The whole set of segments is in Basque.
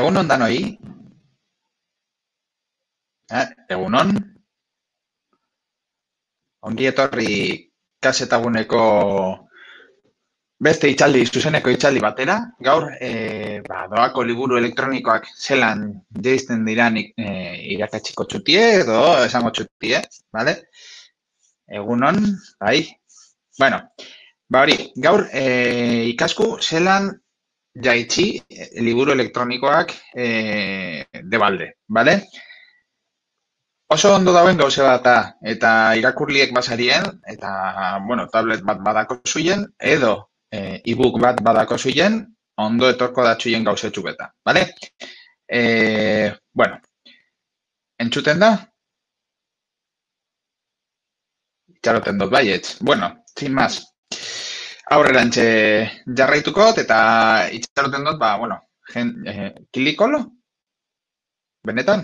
Egun hon danoi? Eh, egun hon? Ongi etorri kasetaguneko beste itxaldi, zuzeneko itxaldi batera. Gaur, eh, ba, doako liburu elektronikoak zelan jeizten diran eh, irakatsiko txutie, edo esango txutie, eh, bale? Egun hon, bai? Bueno, ba hori, gaur eh, ikasku zelan jaitsi liburu elektronikoak e, eh, debalde, bale? Oso ondo dauen gauze bat eta irakurliek basarien, eta, bueno, tablet bat badako zuien, edo e bat badako zuien, ondo etorko da txuien gauze txubeta, bale? Eh, bueno, entzuten da? Txaroten dut baietz. Bueno, sin más aurrera jarraituko, eta itxaroten dut, ba, bueno, gen, eh, kilikolo? Benetan?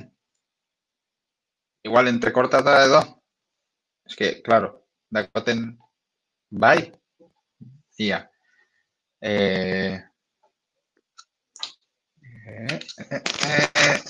Igual entrekortata edo? Ez es que, claro, dakoten bai? Ia. Eh, eh, eh, eh, eh.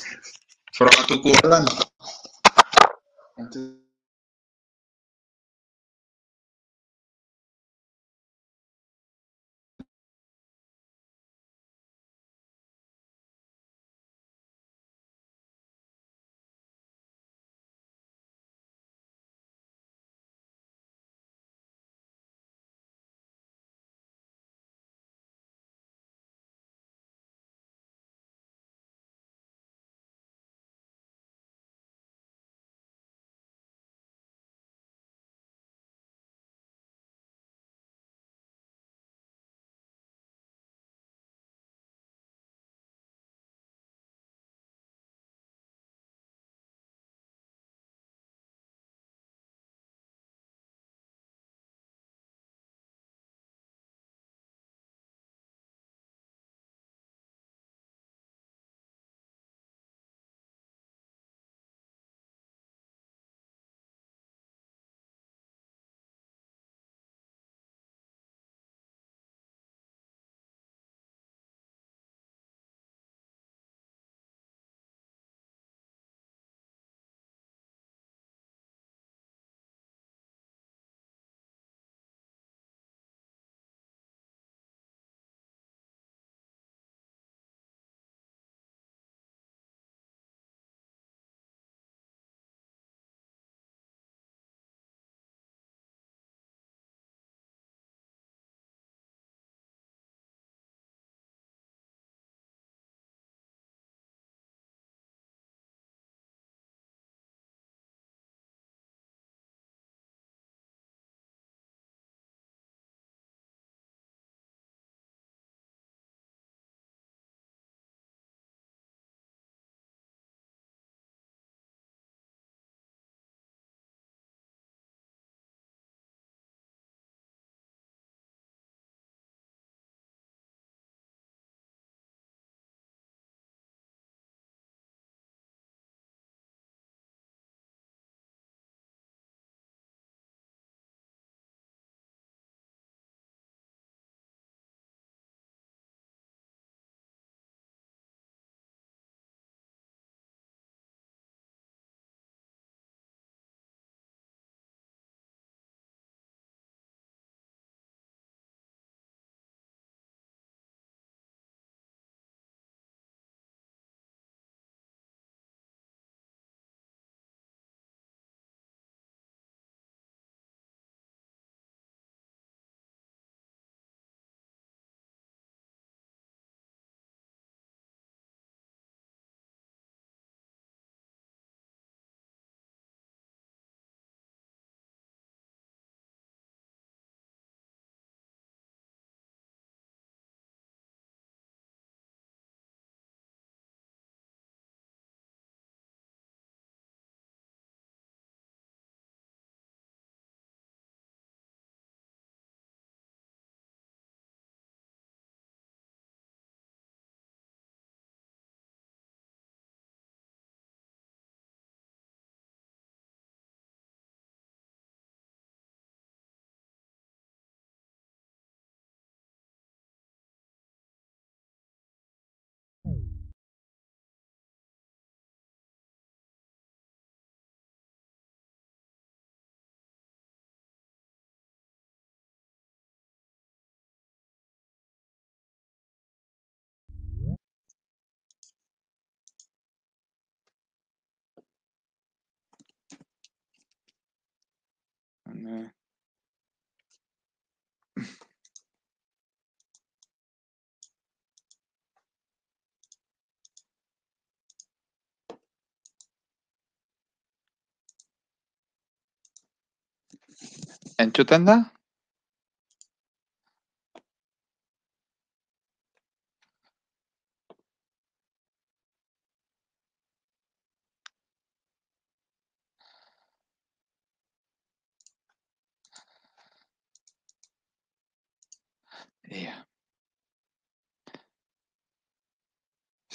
and uh, da?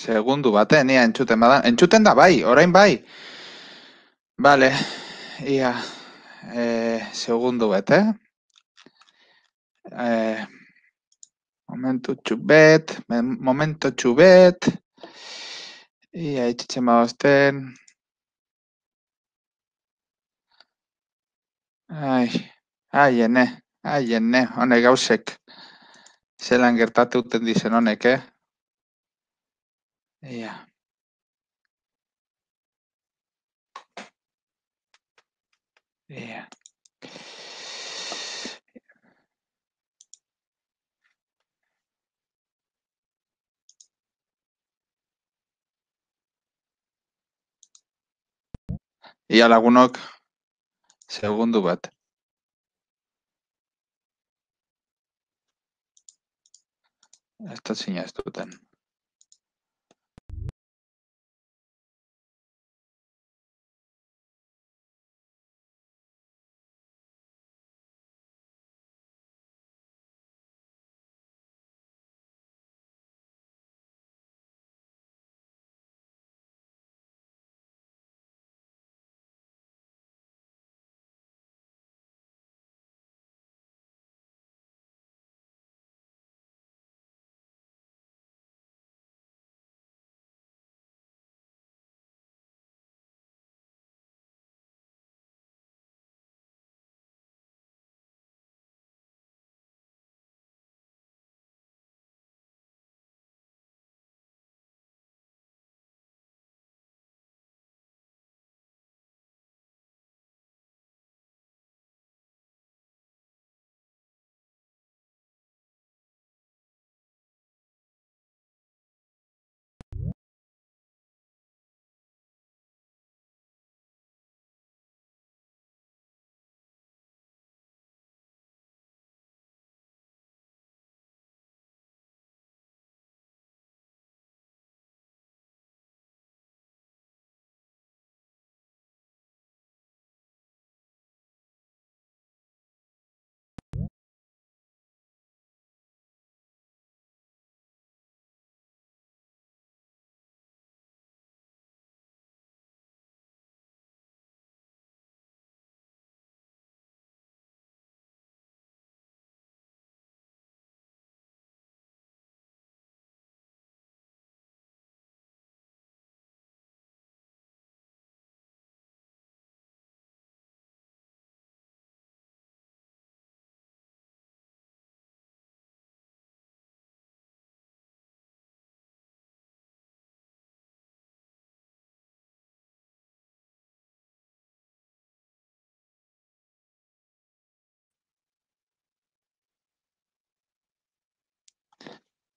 Segundu batean, ia, entzuten badan. Entzuten da, bai, orain bai. Bale, ia, e, segundu bat, eh? E, momentu txubet, momentu txubet. Ia, itxitzen badazten. Ai, ai, ene, ai, ene, honek gauzek. Zeran gertatuten dizen honek, eh? Ja. Ia lagunok, segundu bat. Ez da duten.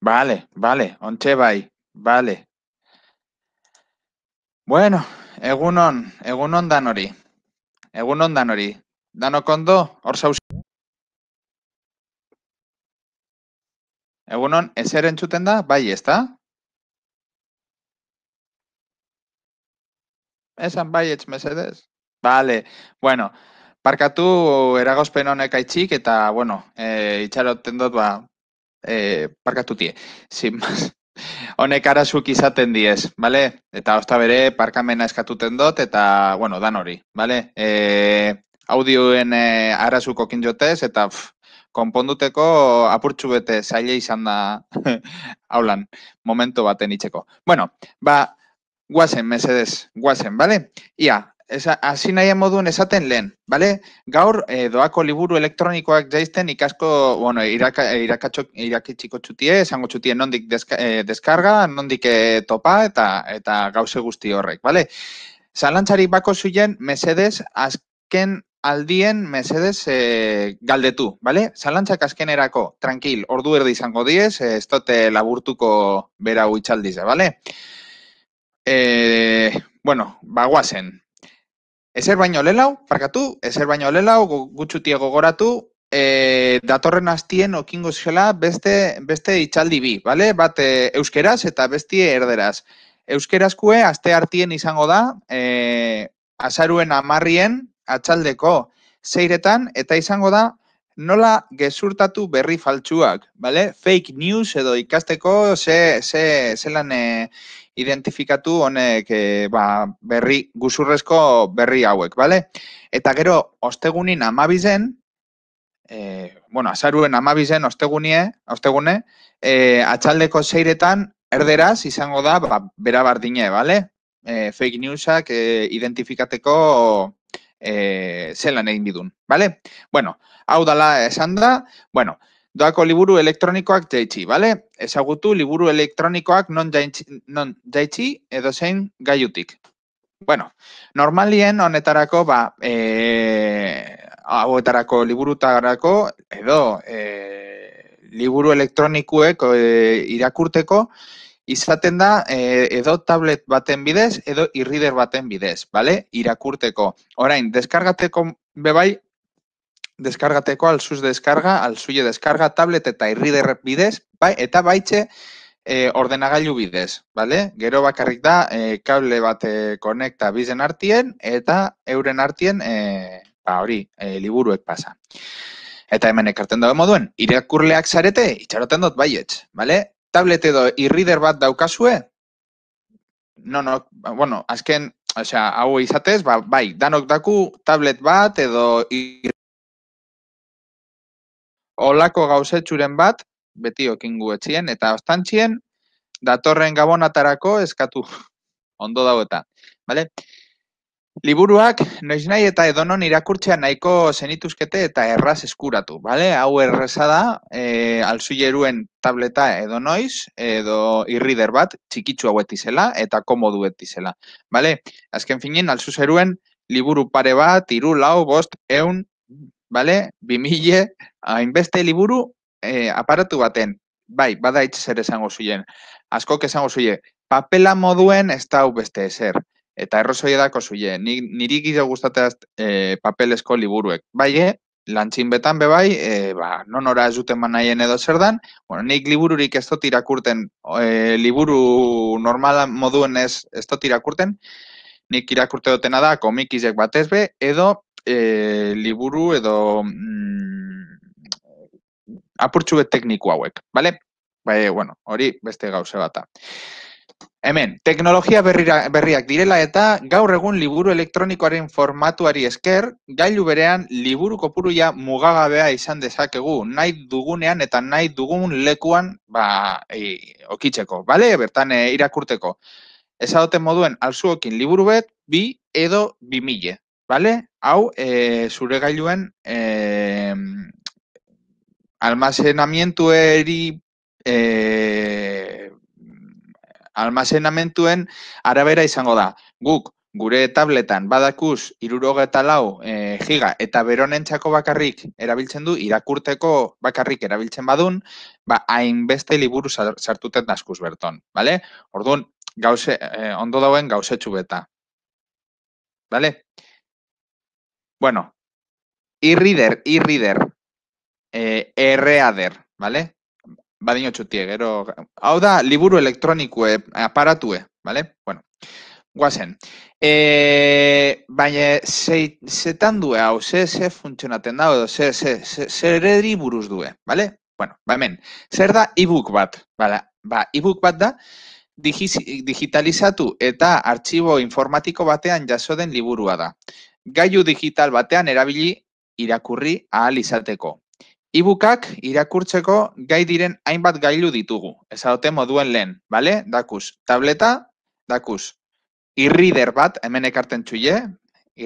Vale, vale, ontxe bai, vale. Bueno, egunon, egunon dan hori. Egunon dan hori. Danok ondo, hor zauz... Egunon, ezer entzuten da, bai, ez da? Esan bai, ez mesedez. Bale, bueno, parkatu eragozpen honek aitzik eta, bueno, e, ba, e, eh, parkatutie, Honek arazuk izaten diez, bale? Eta hosta bere, parkamena eskatuten dut, eta, bueno, dan hori, bale? E, eh, audioen e, eh, arazuk okin jotez, eta konponduteko apurtxu bete zaile izan da haulan momento baten itxeko. Bueno, ba, guazen, mesedez, guazen, bale? Ia, hasi nahi moduen esaten lehen, bale? Gaur, eh, doako liburu elektronikoak jaizten ikasko, bueno, irakitziko txutie, esango txutie nondik deska, eh, deskarga, nondik eh, topa eta eta gauze guzti horrek, bale? Zalantzari bako zuen, mesedez, azken aldien, mesedez, eh, galdetu, bale? Zalantzak azken erako, tranquil, ordu erdi izango diez, eh, ez dote laburtuko bera huitzaldize, bale? Eh, bueno, Bagoazen. Ezer baino lelau, parkatu, ezer baino lelau, gutxutiego goratu e, eh, datorren hastien okingo zela beste, beste itxaldi bi, bale? Bat eh, euskeraz eta beste erderaz. Euskerazkue aste hartien izango da, e, azaruen amarrien atxaldeko zeiretan, eta izango da, nola gezurtatu berri faltsuak, bale? Fake news edo ikasteko, ze, ze, zelan e, identifikatu honek e, ba, berri guzurrezko berri hauek, bale? Eta gero, ostegunin amabizen, e, eh, bueno, azaruen amabizen ostegunie, ostegune, e, atxaldeko zeiretan erderaz izango da, ba, bera bardine, bale? fake newsak e, identifikateko e, zelan egin bidun, bale? Bueno, hau dala esan da, bueno, doako liburu elektronikoak jaitsi, bale? Ezagutu liburu elektronikoak non jaitsi, non jaitsi edo zein gaiutik. Bueno, normalien honetarako, ba, e, hauetarako liburutagarako edo e, liburu elektronikuek e, irakurteko, izaten da e, edo tablet baten bidez, edo irrider baten bidez, bale? Irakurteko. Orain, deskargateko bebai, deskargateko alzuz deskarga, alzuie deskarga, tablet eta irrider bidez, bai, eta baitxe e, eh, ordenagailu bidez, bale? Gero bakarrik da, e, kable bat e, konekta bizen artien, eta euren artien, e, ba hori, e, liburuek pasa. Eta hemen ekarten dago moduen, irakurleak zarete, itxaroten dut baietz, bale? Tablet edo irrider bat daukazue, no, no, bueno, azken, Osea, hau izatez, ba, bai, danok daku tablet bat edo ir olako gauzetxuren bat, beti okingu etxien, eta ostantxien, datorren gabonatarako eskatu ondo dago eta. Liburuak, noiz nahi eta edonon irakurtzea nahiko zenituzkete eta erraz eskuratu. Vale? Hau erresa da, e, alzu jeruen tableta edo noiz, edo irrider bat, txikitzu hau eta komodu etizela. Azken finin, alzu zeruen, liburu pare bat, iru, lau, bost, eun, vale? 2000 hainbeste liburu e, aparatu baten. Bai, bada itxe zer esango zuen. Asko esango zuen. Papela moduen ez da beste ezer. Eta errosoi edako zuen. Ni, niri gizio guztatea e, eh, papelesko liburuek. Bai, e, eh? lantzin betan be bai, e, ba, non ora ez duten manaien edo zer dan. Bueno, nik libururik ez dut irakurten, e, liburu normala moduen ez dut irakurten. Nik irakurte dutena da komikizek batez be, edo e, liburu edo mm, apurtxu tekniku hauek, bale? Bai, bueno, hori beste gauze bata. Hemen, teknologia berriak direla eta gaur egun liburu elektronikoaren formatuari esker, gailu berean liburu kopuruia mugagabea izan dezakegu, nahi dugunean eta nahi dugun lekuan ba, e, okitzeko, bale? Bertan e, irakurteko. Ez duten moduen, alzuokin liburu bet, bi edo bimile. Hau, e, zure gailuen e, almazenamientueri e, eh, almazenamentuen arabera izango da. Guk, gure tabletan, badakuz, irurogeta lau, e, giga, eta txako bakarrik erabiltzen du, irakurteko bakarrik erabiltzen badun, ba, hainbeste liburu sartuten naskuz berton, bale? Orduan, gauze, ondo dauen gauzetsu beta. Bale? Bueno, e-reader, e-reader, eh, reader ¿vale? gero, hau da, liburu elektronikue, eh, aparatue, eh, ¿vale? Bueno, guazen. Eh, baina, zetan due, eh, hau, ze, ze funtzionaten dago, ze, ze, ze, ze, ze buruz due, ¿vale? Bueno, ba, hemen, zer da e-book bat, ¿vale? Ba, e-book bat da, digitalizatu eta artxibo informatiko batean jaso den liburua da. Gailu digital batean erabili irakurri ahal izateko. Ibukak irakurtzeko gai diren hainbat gailu ditugu. Ez adote moduen lehen, bale? Dakuz, tableta, dakuz, irrider bat, hemen ekarten txuie,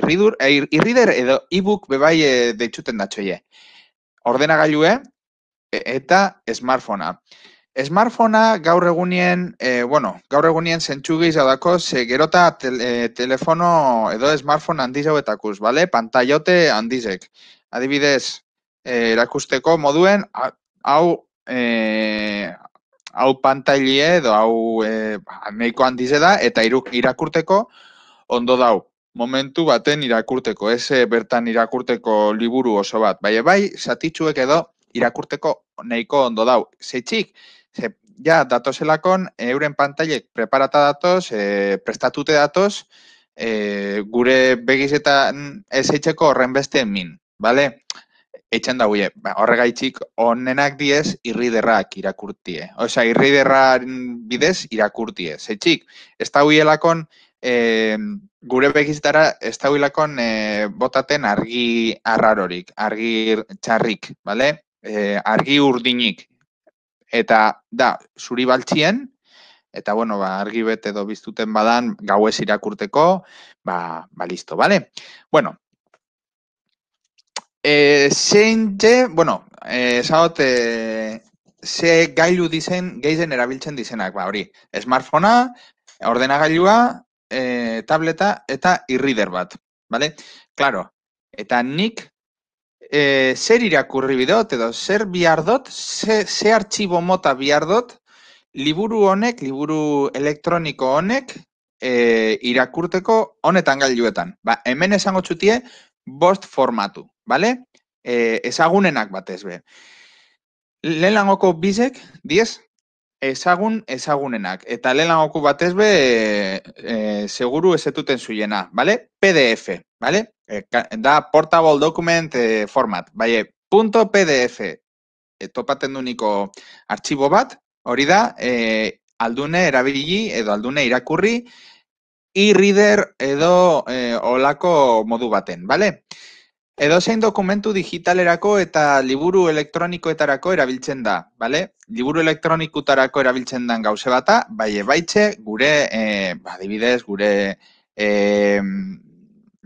irridur, irrider e-, edo ibuk bebai e, deitzuten da txuie. Ordenagailue e-, eta smartphonea. Smartphonea gaur egunien, e, bueno, gaur egunien zentsu gehiago dako, ze gerota eh, telefono edo smartphone handiz etakuz, bale? Pantaiote handizek. Adibidez, e, erakusteko moduen, hau, e, hau pantaili edo hau e, ba, neiko handize da, eta irakurteko ondo dau. Momentu baten irakurteko, ez bertan irakurteko liburu oso bat. Bai, bai, satitzuek edo irakurteko neiko ondo dau. Zetxik, Ze, ja, datozelakon, eh, euren pantailek preparata datoz, e, prestatute datoz, e, gure begizetan ez eitzeko horren beste min, bale? Eitzen da guie, ba, horregaitzik onenak diez irriderrak irakurtie. Osa, irriderra bidez irakurtie. Zetxik, ez da guie lakon, gure begizetara ez da guie lakon botaten argi arrarorik, argi txarrik, bale? E, argi urdinik, eta da, zuri baltzien, eta bueno, ba, argi edo biztuten badan gauez irakurteko, ba, ba listo, bale? Bueno, e, zein ze, bueno, e, eh, zaot, e, eh, ze gailu dizen, geizen erabiltzen dizenak, ba, hori, smartphonea, ordenagailua, e, tableta eta irrider bat, bale? Claro, eta nik e, zer irakurri bidot edo zer bihardot, ze, ze mota bihardot, liburu honek, liburu elektroniko honek, e, irakurteko honetan gailuetan. Ba, hemen esango txutie, bost formatu, bale? E, ezagunenak batez be. Lehen langoko bizek, diez, ezagun ezagunenak. Eta lehen lagoku eh, eh, seguru ez etuten zuiena, PDF, bale? Eh, da Portable Document Format, bale? Punto PDF, e, topaten du niko artxibo bat, hori da, e, aldune erabili edo aldune irakurri, e-reader edo olako modu baten, bale? Edo dokumentu digitalerako eta liburu elektronikoetarako erabiltzen da, bale? Liburu elektronikutarako erabiltzen den gauze bata, bai ebaitxe, gure, e, ba, gure e,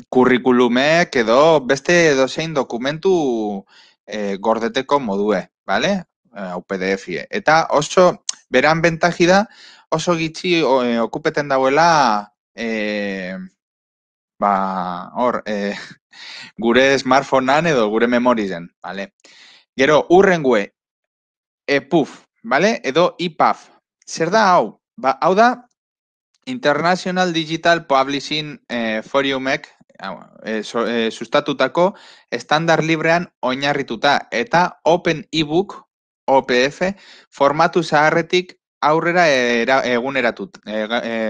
kurrikulumeek edo beste edo dokumentu e, gordeteko modue, bale? Eh, pdf -e. Eta oso, beran bentaji da, oso gitxi o, okupeten dauela... E, ba, hor, e, gure smartphonean edo gure memorizen, bale. Gero urrengue ePUF puf, Edo ipaf. Zer da hau? Ba, hau da International Digital Publishing e, Forumek e, sustatutako estandar librean oinarrituta eta Open Ebook OPF formatu zaharretik aurrera era, e-,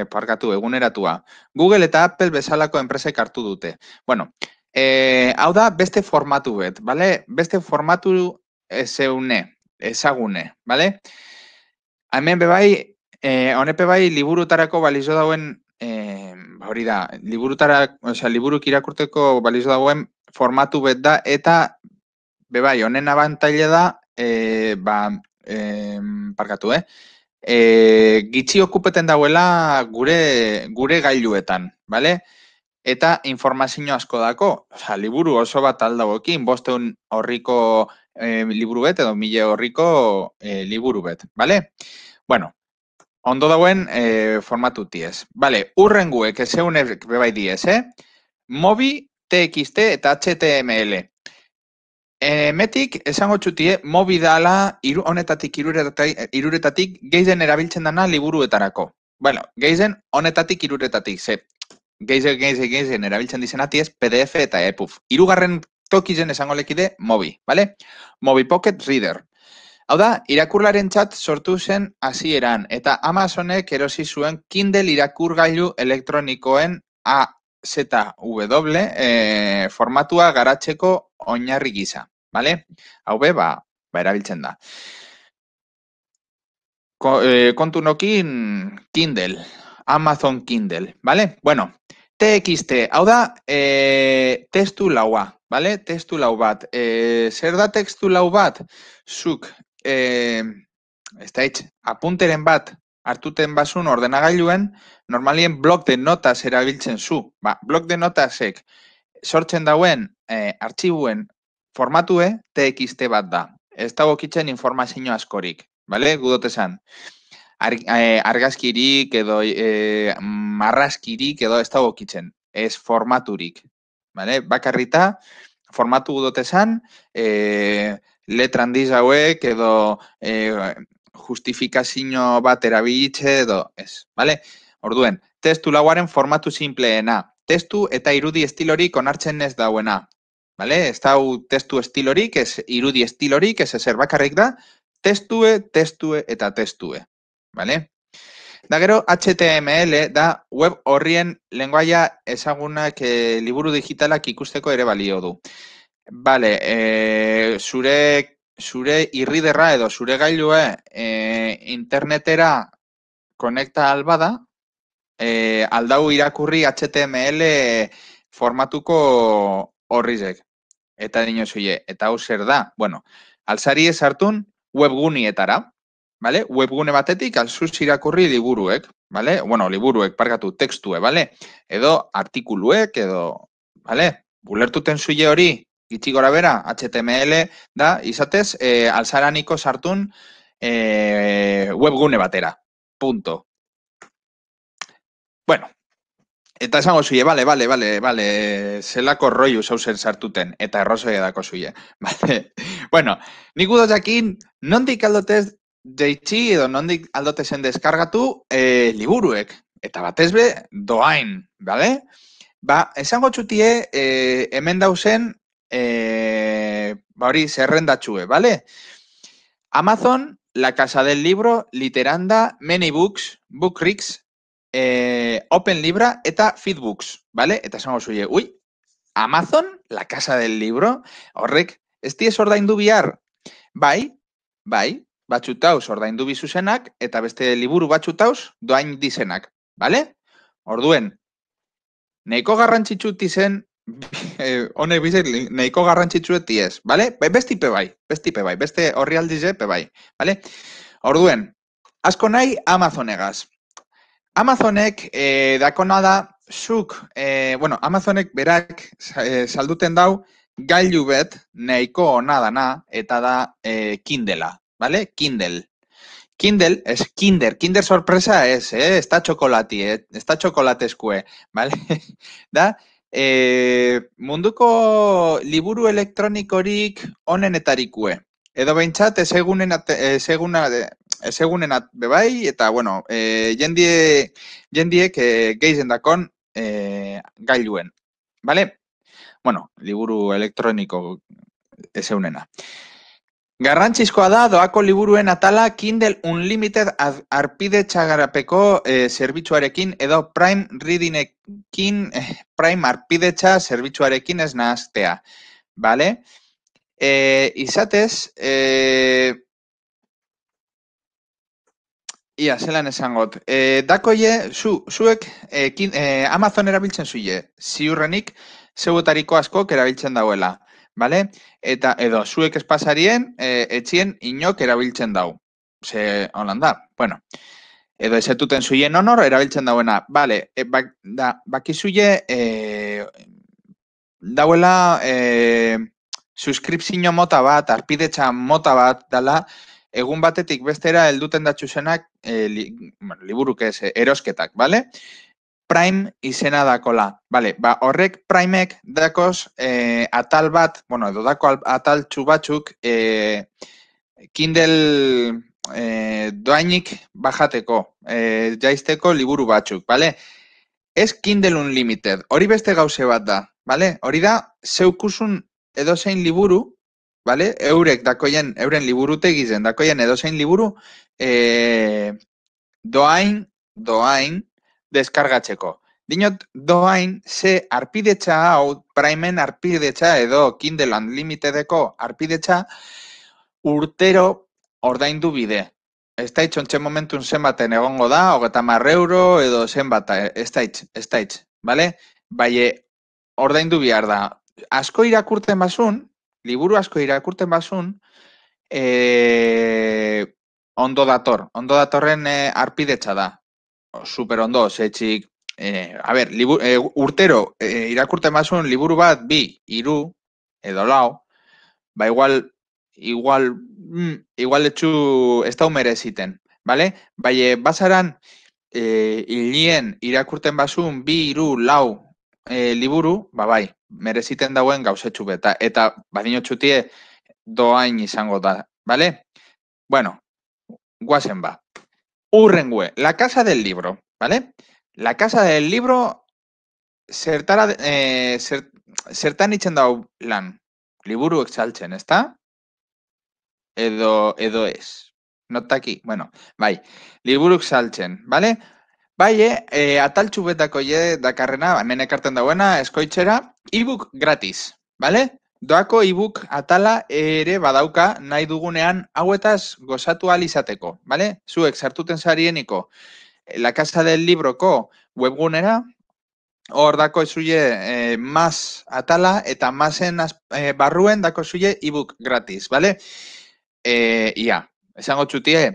e, parkatu, eguneratua. Google eta Apple bezalako enpresek hartu dute. Bueno, e, hau da beste formatu bet, bale? Beste formatu ezeune, ezagune, bale? Hemen bebai, e, honepe bai liburutarako balizo dauen, e, ba hori da, liburutarak, oza, liburuk irakurteko balizo dauen formatu bet da, eta bebai, honen abantaila da, e, ba, e, parkatu, eh? e, gitxi okupeten dauela gure, gure gailuetan, bale? Eta informazio asko dako, liburu oso bat aldauekin, bosteun horriko e, liburu bet, edo mile horriko e, liburu bet, bale? Bueno, ondo dauen e, formatu tiez. Bale, urrenguek, ez zeunek bebai eh? Mobi, TXT eta HTML. Emetik, eh, metik, esango txutie, mobi dala, iru, honetatik, iruretatik, iruretatik geizen erabiltzen dana liburuetarako. Bueno, geizen, honetatik, iruretatik, ze, geizen, geizen, geizen erabiltzen dizen ati ez, PDF eta EPUF. Irugarren tokizen esango lekide, mobi, bale? Mobi Pocket Reader. Hau da, irakurlaren txat sortu zen hasieran eta Amazonek erosi zuen Kindle irakur gailu elektronikoen AZW e, eh, formatua garatzeko oinarri gisa vale? Hau be, ba, ba erabiltzen da. Ko, eh, kontu nokin Kindle, Amazon Kindle, vale? Bueno, TXT, hau da, eh, testu laua, vale? Testu lau bat. Eh, zer da testu lau bat? Zuk, eh, ez apunteren bat. hartuten basun ordenagailuen, normalien blok de notas erabiltzen zu. Ba, blok de notasek sortzen dauen, eh, artxibuen formatue eh, TXT bat da. Ez kitzen informazio askorik, bale? Gudot eh, argazkirik edo e, marrazkirik edo ez kitzen. Ez formaturik, bale? Bakarrita, formatu gudot esan, e, letran edo e, justifikazio bat erabiltze edo ez, bale? Orduen, testu lauaren formatu simpleena. Testu eta irudi estilorik onartzen ez dauena. Vale? Ez da testu estilorik, ez irudi estilorik, ez ezer bakarrik da, testue, testue eta testue. Vale? Da gero HTML da web horrien lenguaia ezagunak eh, liburu digitalak ikusteko ere balio du. Vale, eh, zure, zure irriderra edo zure gailue eh, internetera konekta alba da, eh, aldau irakurri HTML formatuko horrizek. Eta dino zuie, eta hau zer da, bueno, alzari ez hartun webgunietara, vale? webgune batetik alzuz irakurri liburuek, vale? bueno, liburuek, parkatu, tekstue, vale? edo artikuluek, edo, vale? bulertuten zuie hori, itxigora bera, HTML, da, izatez, e, alzara e, webgune batera, punto. Bueno, Eta esango zuie, bale, bale, bale, bale, zelako roi usauzen sartuten, eta errozoi edako zuie. Bale, bueno, nik gudot jakin, nondik aldotez deitxi edo nondik aldotezen deskargatu e, liburuek. Eta batez be, doain, bale? Ba, esango txutie, e, hemen dauzen, e, ba hori, zerrendatxue, bale? Amazon, La Casa del Libro, Literanda, Many Books, Bookrix, Eh, open libra eta feedbooks, bale? Eta esango zuie, ui, Amazon, la casa del libro, horrek, ez tiez ordaindu bihar? Bai, bai, batxutauz ordaindu bizuzenak eta beste liburu batxutauz doain dizenak, bale? Orduen, neiko garrantzitsuti zen eh, honek bize, neiko garrantzitsu etiez, bale? Beste ipe bai, bai, beste ipe bai, beste horrialdize pe bai, bale? Orduen, asko nahi, Amazonegaz. Amazonek e, dakona da, zuk, e, bueno, Amazonek berak eh, salduten dau, gailu bet nahiko ona dana eta da e, Kindela, vale? Kindle. Kindle es Kinder, Kinder sorpresa es, eh, está txokolati, eh, está chocolate ¿vale? da eh, munduko liburu elektronikorik onenetarikue. Edo beintzat ez egunen ez ez egunenat bebai, eta, bueno, eh, jendie, jendiek e, eh, eh, gailuen. Vale? Bueno, liburu elektroniko ez egunena. Garrantzizkoa da doako liburuen atala Kindle Unlimited arpide txagarapeko e, zerbitzuarekin edo Prime Readingekin Prime arpide zerbitzuarekin ez nahaztea. Vale? izatez, Ia, zelan esangot. E, dakoie, zu, zuek, e, e, Amazon erabiltzen zuie, ziurrenik, zebutariko asko erabiltzen dauela. Vale? Eta, edo, zuek espazarien, e, etxien, inok erabiltzen dau. Ze, onlan da, bueno. Edo, ez etuten zuien honor, erabiltzen dauena. Vale, e, bak, da, baki zuie, e, dauela, e, mota bat, arpidetxan mota bat, dala, egun batetik bestera helduten datxu zenak, e, eh, li, liburuk ez, eh, erosketak, bale? Prime izena dakola. Bale, ba, horrek primek dakoz e, atal bat, bueno, edo dako atal txubatxuk e, Kindle e, doainik bajateko, e, jaisteko liburu batzuk, bale? Ez Kindle Unlimited, hori beste gauze bat da, bale? Hori da, zeukusun edozein liburu, bale? Eurek dakoien, euren liburutegi gizen dakoien edozein liburu, e, doain, doain, deskargatzeko. Dinot, doain, ze arpidetza hau, praimen arpidetza edo Kindle Unlimitedeko arpidetza, urtero ordaindu bide. Ez da momentun zenbaten egongo da, hogeta marreuro, edo zenbat, eh, ez da bale? Baie, ordaindu bihar da. Asko irakurten basun, liburu asko irakurten bazun, eh, ondo dator. Ondo datorren e, eh, arpidetza da. O, super ondo, zetxik. Eh, a ber, libu, urtero, e, irakurten bazun, liburu bat, bi, iru, edo lau, ba igual, igual, mm, igual etxu, ez da humere ziten. Bale? Baie, ilien, irakurten bazun, bi, iru, lau, liburu, ba bai, mereziten dauen gauzetxu beta. Eta badino txuti doain izango da, bale? Bueno, guazen ba. Urrengue, la casa del libro, bale? La casa del libro zertara, eh, zert, zertan dau lan, liburu etxaltzen, ez da? Edo, ez. Notaki, bueno, bai, liburuk saltzen, bale? Bai, e, atal txubetako je dakarrena, nene ba, ekarten dagoena eskoitzera, ebook gratis, bale? Doako ebook atala ere badauka nahi dugunean hauetaz gozatu alizateko, bale? Zuek sartuten zarieniko, eh, la casa del libroko webgunera, hor dako zuie e, mas atala eta masen barruen dako zuie ebook gratis, bale? E, ia, esango txutie,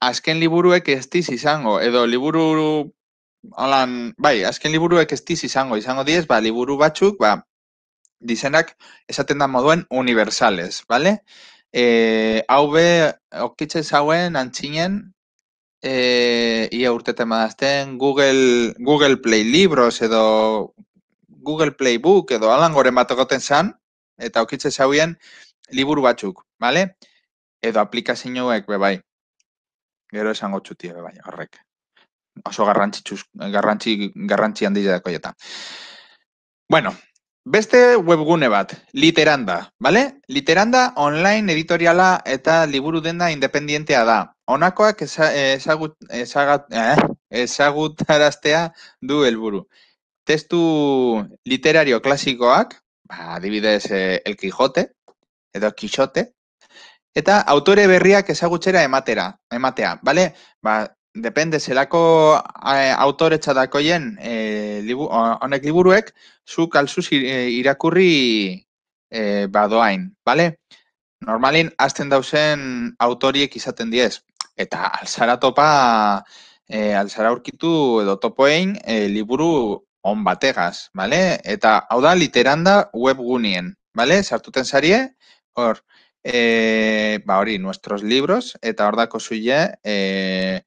azken liburuek ez diz izango, edo liburu, alan, bai, azken liburuek ez diz izango, izango diez, ba, liburu batzuk, ba, dizenak esaten da moduen universales, bale? E, eh, hau be, okitxe zauen, antxinen, e, eh, ia urtetan badazten, Google, Google Play Libros edo Google Play Book edo alan goren bat egoten zan, eta okitxe zauen, liburu batzuk, bale? Edo aplikazioek, be bai gero esango gotxuti ere eh, baina horrek. Oso garrantzitsuz, garrantzi, garrantzi handia dako eta. Bueno, beste webgune bat, Literanda, vale? Literanda online editoriala eta liburu denda independientea da. Honakoak ezagut eh, du helburu. Testu literario klasikoak, ba, adibidez eh, El Quijote, edo Quixote, eta autore berriak ezagutxera ematera, ematea, bale? Ba, depende, zelako autore txadakoien e, honek liburuek, zu kalzuz e, irakurri eh, badoain, bale? Normalin, azten dauzen autoriek izaten diez. Eta alzara topa, e, alzara aurkitu edo topoen e, liburu on bategaz, bale? Eta hau da literanda webgunien, bale? Sartuten zarie, hor, Eh, va ba nuestros libros, eta eh,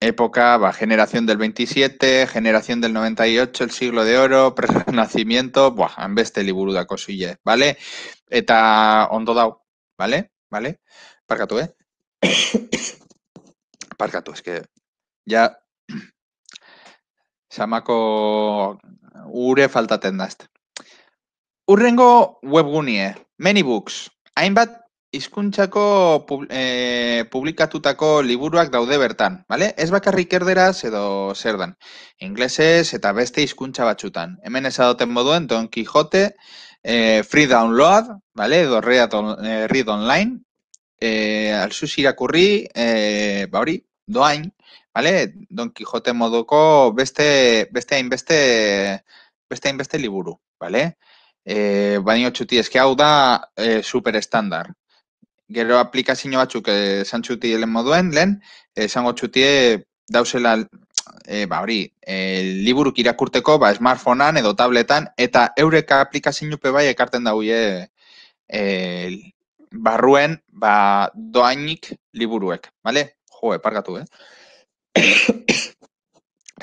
época, va, generación del 27, generación del 98, el siglo de oro, renacimiento, buah, hanbeste liburu da ¿vale? Eta ondo dau, ¿vale? ¿Vale? Parkatu, eh? tú, es que ya samako ure falta tenda este. Urrengo webgunie, books, Hainbat hizkuntzako pub, eh, publikatutako liburuak daude bertan, bale? Ez bakarrik erderaz edo zer dan. Inglesez eta beste hizkuntza batzutan. Hemen ez adoten moduen Don Quixote, e, Free Download, bale? Edo read, on, eh, read Online, e, alzuz irakurri, e, ba hori, doain, bale? Don Quixote moduko beste, beste hainbeste beste hainbeste liburu, vale? E, eh, baino txuti, eske hau da e, superestandar. Gero aplikazio batzuk eh, esan txuti helen moduen, lehen, esango txuti dauzela, e, ba hori, e, liburuk irakurteko, ba, smartphonean edo tabletan, eta eureka aplikazio pe bai ekarten daue e, barruen, ba, doainik liburuek, bale? Jo, eparkatu, eh?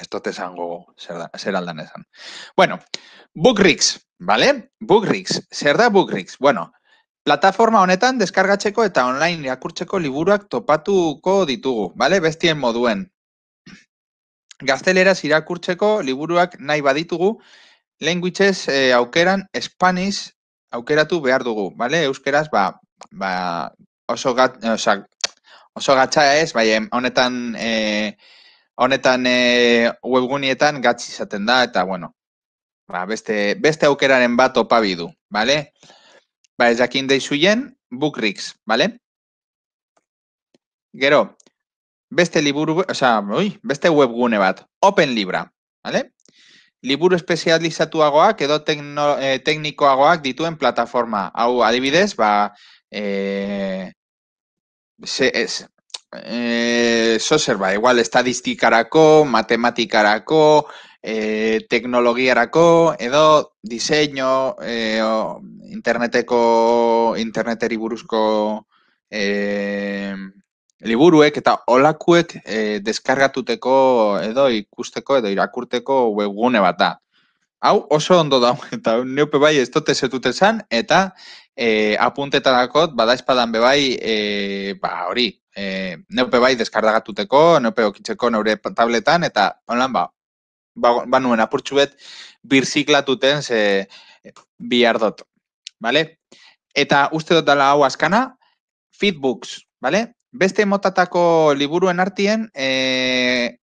Ez dut zer, aldan ezan. Bueno, Bookrix, vale? Bookrix, zer da Bookrix? Bueno, plataforma honetan deskargatzeko eta online irakurtzeko liburuak topatuko ditugu, vale? Bestien moduen. Gazteleraz irakurtzeko liburuak nahi baditugu, languages eh, aukeran Spanish aukeratu behar dugu, vale? Euskeraz, ba, ba oso, gat, oso, oso gatza ez, bai, honetan... Eh, honetan e, webgunietan gatz izaten da, eta bueno, ba, beste, beste aukeraren bat opabi du, bale? Ba, ez jakin deizuien, Bookrix, bale? Gero, beste liburu, oza, ui, beste webgune bat, Open Libra, bale? Liburu espezializatuagoak edo tekno, eh, teknikoagoak dituen plataforma. Hau, adibidez, ba, eh, ez, eh, zo zer ba, igual estadistikarako, matematikarako, eh, teknologiarako, edo diseño, eh, interneteko, interneteri buruzko eh, liburuek, eta olakuek eh, deskargatuteko, edo ikusteko, edo irakurteko webgune bat da. Hau oso ondo da, eta neupe bai ez dute zetuten zan, eta e, apuntetarako bada espadan bebai e, eh, ba hori e, neupe bai deskardagatuteko neupe okitzeko neure tabletan eta onlan ba, ba, ba nuen apurtxuet birziklatuten ze bihardot vale? eta uste dut dala hau askana feedbooks vale? beste motatako liburuen artien e,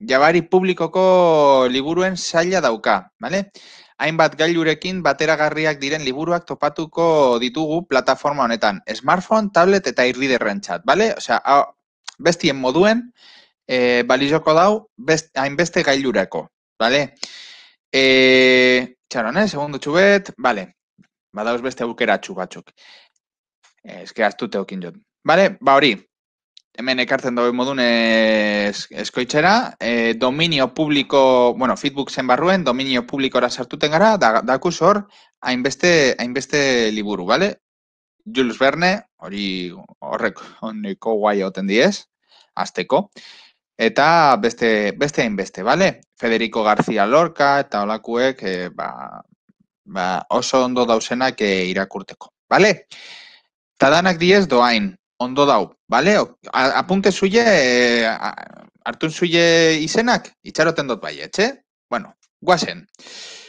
jabari publikoko liburuen saila dauka vale? hainbat gailurekin bateragarriak diren liburuak topatuko ditugu plataforma honetan. Smartphone, tablet eta irriderren txat, bale? Osea, bestien moduen, e, balizoko dau, best, hainbeste gailurako bale? E, txaron, eh? Segundu txubet, Badauz beste aukeratxu batzuk. Ez eh, que jot. Bale, ba hori, hemen ekartzen dagoen modun eskoitzera, e, dominio publiko, bueno, feedbook zen barruen, dominio publikora sartuten gara, da, daku hor, hainbeste, hainbeste liburu, bale? Jules Verne, hori horrek oniko guai hauten diez, azteko, eta beste, beste hainbeste, bale? Federico García Lorca eta olakuek e, ba, ba oso ondo dausenak e, irakurteko, bale? Tadanak diez doain, ondo dau, bale? Apunte zuie, eh, hartun zuie izenak, itxaroten dut bai, etxe? Bueno, guazen.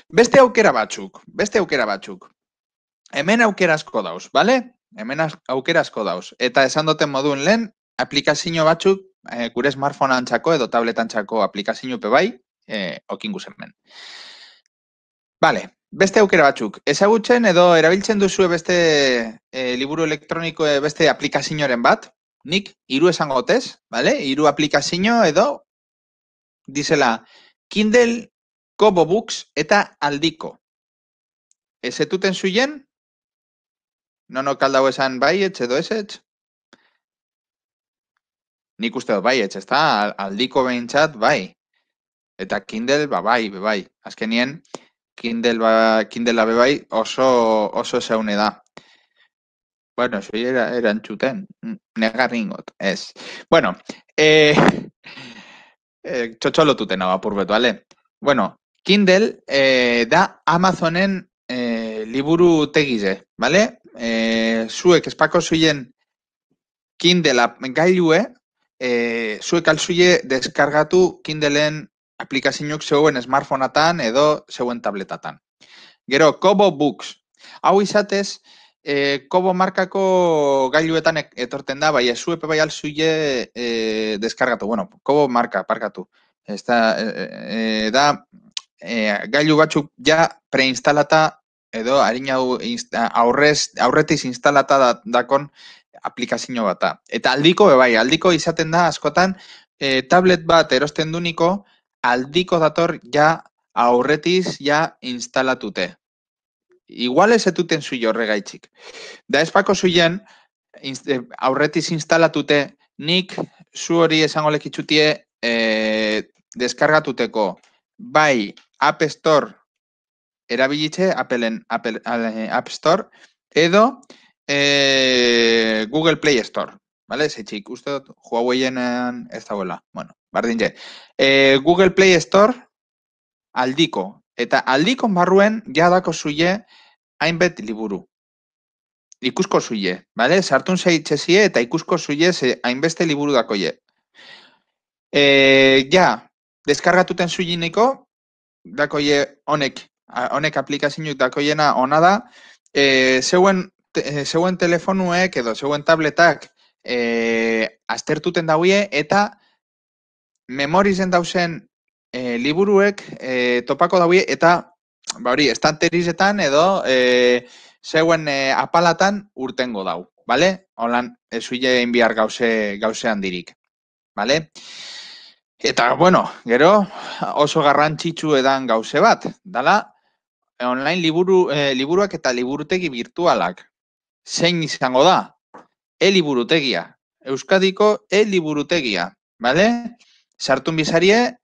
Beste aukera batzuk, beste aukera batzuk. Hemen aukera asko dauz, bale? Hemen aukera asko dauz. Eta esan duten moduen lehen, aplikazio batzuk, e, gure smartphone antxako edo tabletan txako aplikazio pe bai, e, okingu men. Bale, beste aukera batzuk, ezagutzen edo erabiltzen duzu beste eh, liburu elektroniko eh, beste aplikazioaren bat, nik hiru esango hotez, vale? Hiru aplikazio edo dizela Kindle, Kobo Books eta Aldiko. Ez etuten zuen? No no kaldau esan bai edo ez Nik uste dut bai etz, ezta? Aldiko behintzat, bai. Eta Kindle, ba, bai, bai, azkenien, Kindle, ba, Kindle abe bai oso, oso zeune da. Bueno, zoi era, erantzuten, negarringot, ez. Bueno, e, eh, e, eh, txotxolotuten ale? Bueno, Kindle eh, da Amazonen e, liburu tegize, vale? zuek espako zuien Kindle gailue, zuek alzuie deskargatu Kindleen aplikazioak zeuen smartphoneatan edo zeuen tabletatan. Gero, Kobo Books. Hau izatez, e, Kobo markako gailuetan etorten da, bai, zu epe bai alzuie e, eh, deskargatu. Bueno, Kobo marka, parkatu. Ez eh, da, da gailu batzuk ja preinstalata edo harina aurretiz instalata dakon aplikazio bat Eta aldiko, bai, aldiko izaten da askotan, e, tablet bat erosten duniko, aldiko dator ja aurretiz ja instalatute. Igual ez etuten zui horregaitzik. Da zuien eh, aurretiz instalatute nik zu hori esango lekitzutie e, eh, deskargatuteko bai App Store erabilitze, Apple'en Apple, eh, App Store, edo e, Google Play Store. Vale, ese chico, usted Huawei en, en esta Bueno, Bardin E, Google Play Store aldiko. Eta aldiko barruen jadako zuie hainbet liburu. Ikusko zuie. Bale? Sartun zei eta ikusko zuie ze hainbeste liburu dako je. E, ja, deskargatuten zuie niko. Dako je honek. Honek aplikazinuk dako ona da. E, zeuen, te, zeuen telefonuek edo zeuen tabletak e, aztertuten dauie eta memorizen dausen eh, liburuek eh, topako daue eta ba hori, estanterizetan edo e, zeuen apalatan urtengo dau, bale? Holan, ez bihar inbiar gauze, gauze handirik, bale? Eta, bueno, gero, oso garrantzitsu edan gauze bat, dala, online liburu, liburuak eta liburutegi virtualak. Zein izango da? E-liburutegia. Euskadiko e-liburutegia, bale? sartun bizarie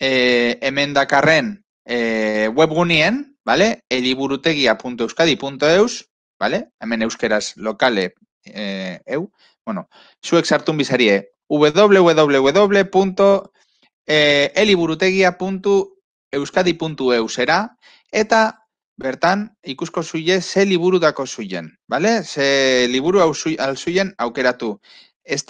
e, hemen dakarren e, webgunien, vale? eliburutegia.euskadi.eus, vale? Hemen euskeraz lokale e, eu, bueno, zuek sartun bizarie www.eliburutegia.euskadi.eu e, era, eta bertan ikusko zuie ze liburu dako zuien, vale? Ze liburu hau aukeratu. Ez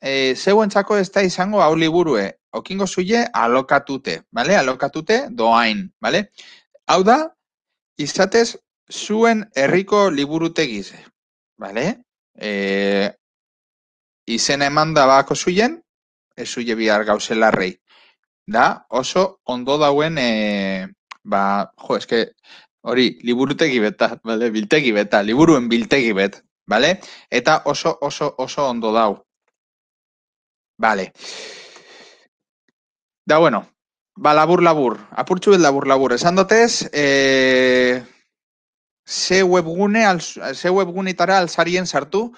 e, zeuen txako ez da izango hau liburue, okingo zuie alokatute, bale? alokatute doain, bale? Hau da, izatez zuen herriko liburutegiz, bale? E, izen eman da bako zuien, ez zuie bihar gauzelarrei. Da, oso ondo dauen, e, ba, jo, eske, hori, liburutegi beta, bale? biltegi beta, liburuen biltegi bet, Eta oso, oso, oso ondo dau. Vale. Da, bueno. Ba, labur, labur. Apurtxu bil labur, labur. Esan dotez, eh, ze, webgune, al... ze alzarien sartu,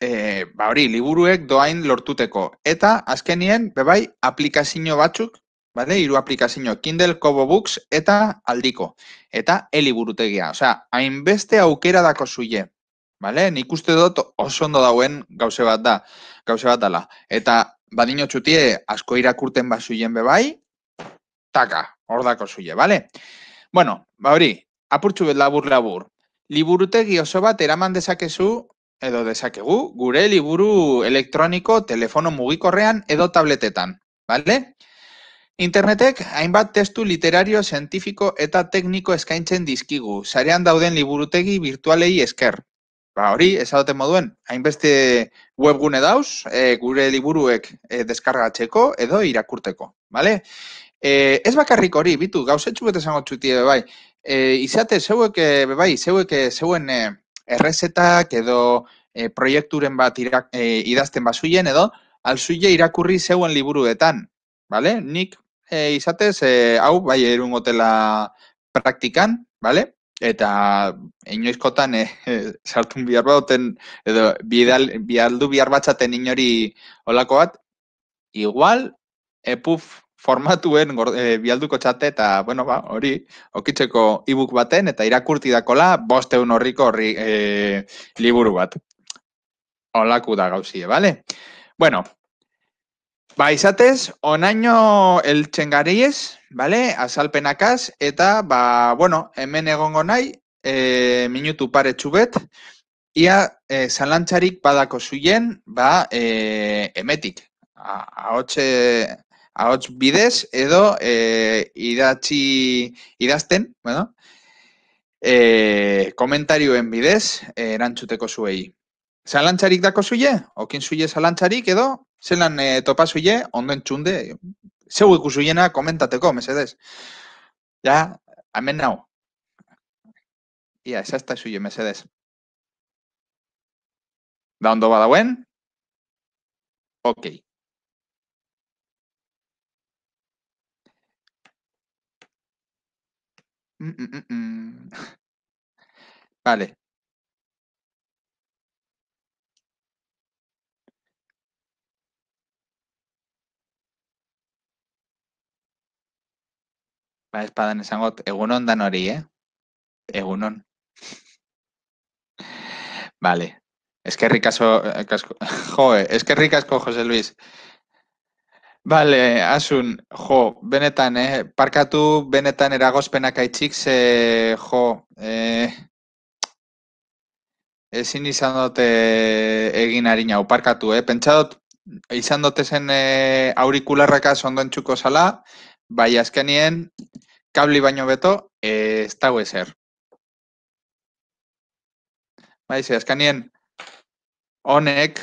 eh, ba, hori, liburuek doain lortuteko. Eta, azkenien, bebai, aplikazio batzuk, bale, hiru aplikazio, Kindle, Kobo Books, eta aldiko. Eta, eliburutegia. Osea, hainbeste aukera dako zuie. Bale, nik uste dut oso ondo dauen gauze bat da. Gauze bat dala. Eta, badino txutie, asko irakurten bat zuien bebai, taka, hor dako zuie, bale? Bueno, ba hori, apurtxu bet labur labur. Liburutegi oso bat eraman dezakezu, edo dezakegu, gure liburu elektroniko, telefono mugikorrean edo tabletetan, bale? Internetek hainbat testu literario, zientifiko eta tekniko eskaintzen dizkigu, sarean dauden liburutegi virtualei esker. Ba, hori, esadoten moduen, hainbeste webgune dauz, e, gure liburuek e, deskargatzeko edo irakurteko, bale? E, ez bakarrik hori, bitu, gauzetxu bete zango txuti, bai, e, izate, zeuek, bai, zeuek, zeuen e, errezetak edo e, proiekturen bat irak, idazten bazuen edo, alzuile irakurri zeuen liburuetan, bale? Nik, e, izatez, e, hau, bai, erungotela praktikan, bale? eta inoizkotan eh, sartun bihar baten edo bidal, bialdu bihar batzaten inori olako bat, igual epuf formatuen e, eh, bialduko txate eta, bueno, ba, hori, okitzeko ebook baten eta irakurti dakola bosteun horriko horri eh, liburu bat. Olaku da gauzie, bale? Bueno, ba, izatez, onaino eltsengariez, vale? Azalpenakaz, eta, ba, bueno, hemen egongo nahi, e, eh, minutu pare bet, ia e, zalantzarik badako zuien, ba, e, emetik. Ahotxe, bidez, edo e, idatzi, idazten, bueno, e, komentarioen bidez erantzuteko zuei. Zalantzarik dako zuie? Okin zuie zalantzarik edo? Zelan e, topa zuie? Ondoen txunde? Según su llena, coméntate cómo, Mercedes. Ya, Ya, Ya, esa está suya, Mercedes. ¿Dónde va la Mm -mm -mm. mm. Vale. Ba, ez padan esango, egunon dan hori, eh? Egunon. Bale. Eskerrik asko, eh, jo, eh, eskerrik asko, Jose Luis. Bale, asun, jo, benetan, eh? Parkatu, benetan eragozpenak aitzik, ze, jo, eh? Ezin izan dute egin ari nau, parkatu, eh? Pentsa dut, izan dute zen eh, aurikularrakaz ondoen txuko zala, Bai, azkenien, kabli baino beto, eh, ez dago ezer. Bai, ze, azkenien, honek,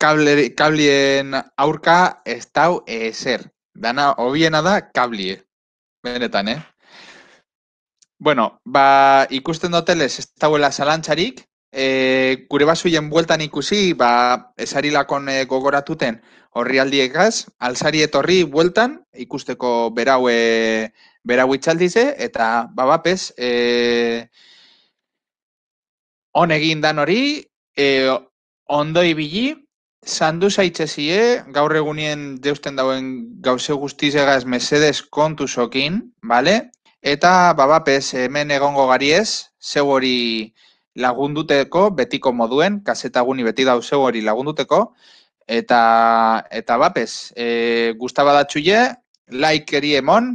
kablien aurka ez dago ezer. Dana, hobiena da, kablie. Benetan, eh? Bueno, ba, ikusten doteles ez dagoela zalantzarik, e, gure basuien bueltan ikusi, ba, esari e, gogoratuten horri aldiekaz, alzari etorri bueltan ikusteko beraue, berau eh, itxaldize, eta babapez, e, egin dan hori, e, ondo ibili, Sandu zaitzezie, gaur egunien deusten dauen gauze guztizegaz mesedes kontu sokin, vale? eta babapez hemen egongo gariez, zeu hori lagunduteko, betiko moduen, kasetaguni beti dauzeu hori lagunduteko, eta, eta bapes, e, Gustaba Datxuie, like eri emon,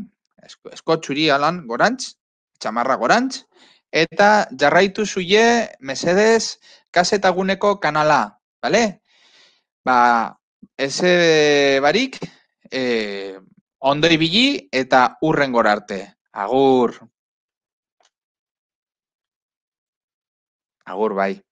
esko, txuri alan gorantz, txamarra gorantz, eta jarraitu zuie, mesedez, kasetaguneko kanala, bale? Ba, eze barik, e, ibili eta urren gorarte. Agur! Agur, bye.